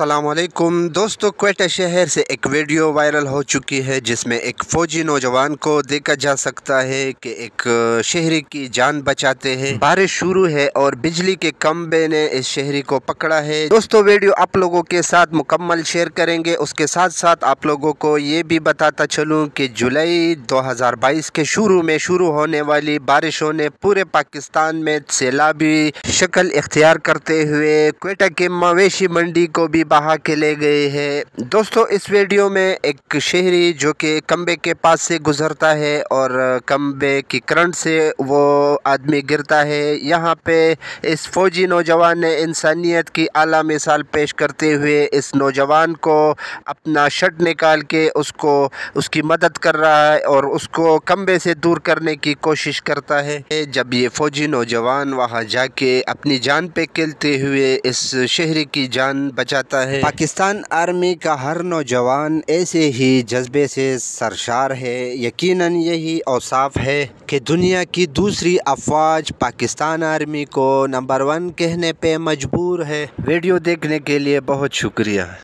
असलकुम दोस्तों कोटा शहर से एक वीडियो वायरल हो चुकी है जिसमें एक फ़ौजी नौजवान को देखा जा सकता है कि एक शहरी की जान बचाते हैं बारिश शुरू है और बिजली के कम्बे ने इस शहरी को पकड़ा है दोस्तों वीडियो आप लोगों के साथ मुकम्मल शेयर करेंगे उसके साथ साथ आप लोगों को ये भी बताता चलूँ की जुलाई दो के शुरू में शुरू होने वाली बारिशों ने पूरे पाकिस्तान में सैलाबी शक्ल इख्तियार करते हुए कोयटा के मवेशी मंडी को भी भी बहा के ले गए हैं दोस्तों इस वीडियो में एक शहरी जो कि कम्बे के पास से गुजरता है और कम्बे की करंट से वो आदमी गिरता है यहाँ पे इस फौजी नौजवान ने इंसानियत की आला मिसाल पेश करते हुए इस नौजवान को अपना शर्ट निकाल के उसको उसकी मदद कर रहा है और उसको कम्बे से दूर करने की कोशिश करता है जब ये फौजी नौजवान वहाँ जाके अपनी जान पे खेलते हुए इस शहरी की जान बचाते जाता है पाकिस्तान आर्मी का हर नौजवान ऐसे ही जज्बे से सरशार है यकीनन यही औसाफ है कि दुनिया की दूसरी अफवाज पाकिस्तान आर्मी को नंबर वन कहने पे मजबूर है वीडियो देखने के लिए बहुत शुक्रिया